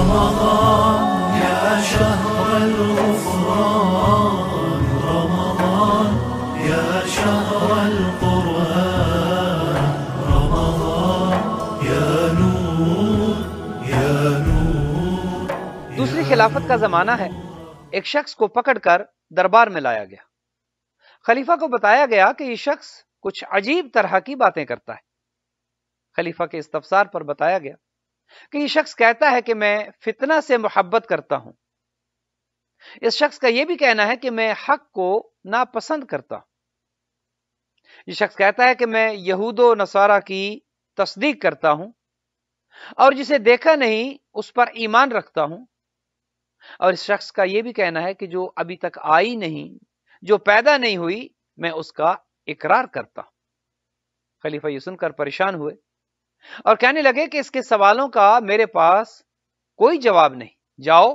दूसरी खिलाफत का जमाना है एक शख्स को पकड़कर दरबार में लाया गया खलीफा को बताया गया कि यह शख्स कुछ अजीब तरह की बातें करता है खलीफा के इस्तफसार पर बताया गया कि शख्स कहता है कि मैं फितना से मोहब्बत करता हूं इस शख्स का यह भी कहना है कि मैं हक को नापसंद करता ये शख्स कहता है कि मैं यहूदो नसारा की तस्दीक करता हूं और जिसे देखा नहीं उस पर ईमान रखता हूं और इस शख्स का यह भी कहना है कि जो अभी तक आई नहीं जो पैदा नहीं हुई मैं उसका इकरार करता खलीफा यह सुनकर परेशान हुए और कहने लगे कि इसके सवालों का मेरे पास कोई जवाब नहीं जाओ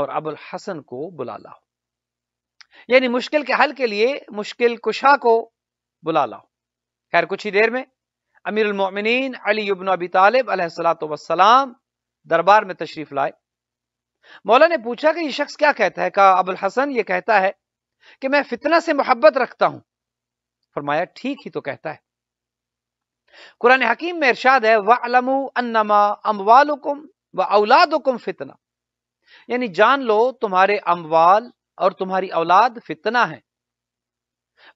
और अबुल हसन को बुला लाओ यानी मुश्किल के हल के लिए मुश्किल कुशा को बुला लाओ खैर कुछ ही देर में अमीर उलमिन अली इबन अबी तालिब वसलाम दरबार में तशरीफ लाए मौला ने पूछा कि ये शख्स क्या कहता है कहा अबुल हसन ये कहता है कि मैं फितना से मोहब्बत रखता हूं फरमाया ठीक ही तो कहता है कुरान हकीम में इर्शाद है वलमू अन्नमा अमवालुकुम व औलादुकुम फितना यानी जान लो तुम्हारे अमवाल और तुम्हारी औलाद फितना है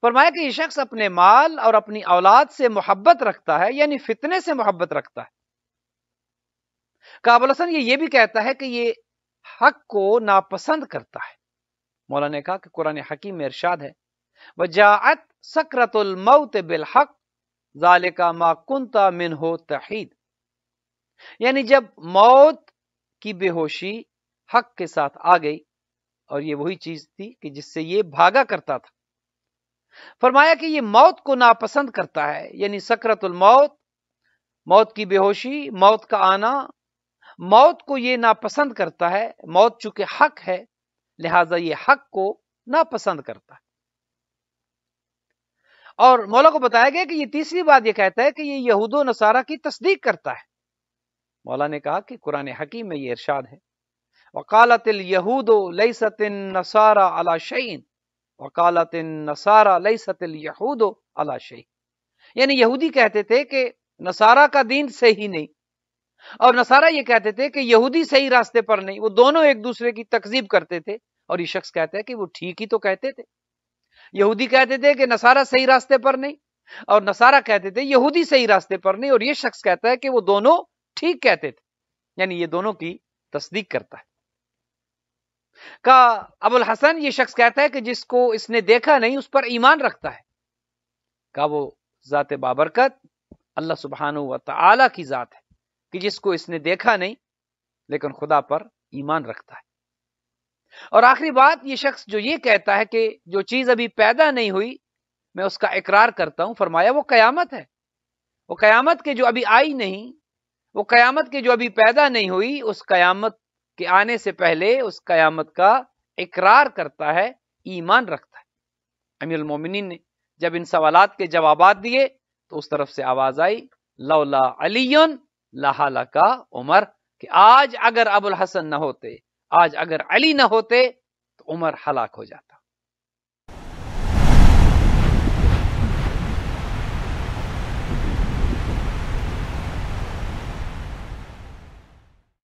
फरमाया कि ये शख्स अपने माल और अपनी औलाद से मोहब्बत रखता है यानी फितने से मोहब्बत रखता है काबुल हसन ये, ये भी कहता है कि ये हक को नापसंद करता है मौलाना ने कहा कि कुरान हकीम में इर्शाद है वजात सकरतुल मौत बिल हक जालिका माकुनता मिन हो तहीद यानी जब मौत की बेहोशी हक के साथ आ गई और ये वही चीज थी कि जिससे ये भागा करता था फरमाया कि ये मौत को नापसंद करता है यानी सकरतुल मौत मौत की बेहोशी मौत का आना मौत को ये नापसंद करता है मौत चूंकि हक है लिहाजा ये हक को नापसंद करता है और मौला को बताया गया कि ये तीसरी बात ये कहता है कि ये यहूदो नसारा की तस्दीक करता है मौला ने कहा कि कुरान हकीम में ये इरशाद है वकालत यहूदो लई सतिन नसारा अला शहीन वकालत नसारा लई सतिल यहूदो अला शहीन यानी यहूदी कहते थे कि नसारा का दीन सही नहीं और नसारा ये कहते थे कि यहूदी सही रास्ते पर नहीं वो दोनों एक दूसरे की तकजीब करते थे और ये शख्स कहता है कि वो ठीक ही तो कहते थे यहूदी कहते थे कि नसारा सही रास्ते पर नहीं और नसारा कहते थे यहूदी सही रास्ते पर नहीं और ये शख्स कहता है कि वो दोनों ठीक कहते थे यानी ये दोनों की तस्दीक करता है का अबुल हसन ये शख्स कहता है कि जिसको इसने देखा नहीं उस पर ईमान रखता है का वो ज़ात बाबरकत अल्लाह सुबहान तला की ज़ात है कि जिसको इसने देखा नहीं लेकिन खुदा पर ईमान रखता है और आखिरी बात ये शख्स जो ये कहता है कि जो चीज अभी पैदा नहीं हुई मैं उसका इकरार करता हूं फरमाया वो कयामत है वो कयामत के जो अभी आई नहीं वो कयामत के जो अभी पैदा नहीं हुई उस कयामत के आने से पहले उस कयामत का इकरार करता है ईमान रखता है अमीर मोमिन ने जब इन सवाल के जवाब दिए तो उस तरफ से आवाज आई लौला अली लहाला का उमर कि आज अगर अबुल हसन न होते आज अगर अली ना होते तो उमर हलाक हो जाता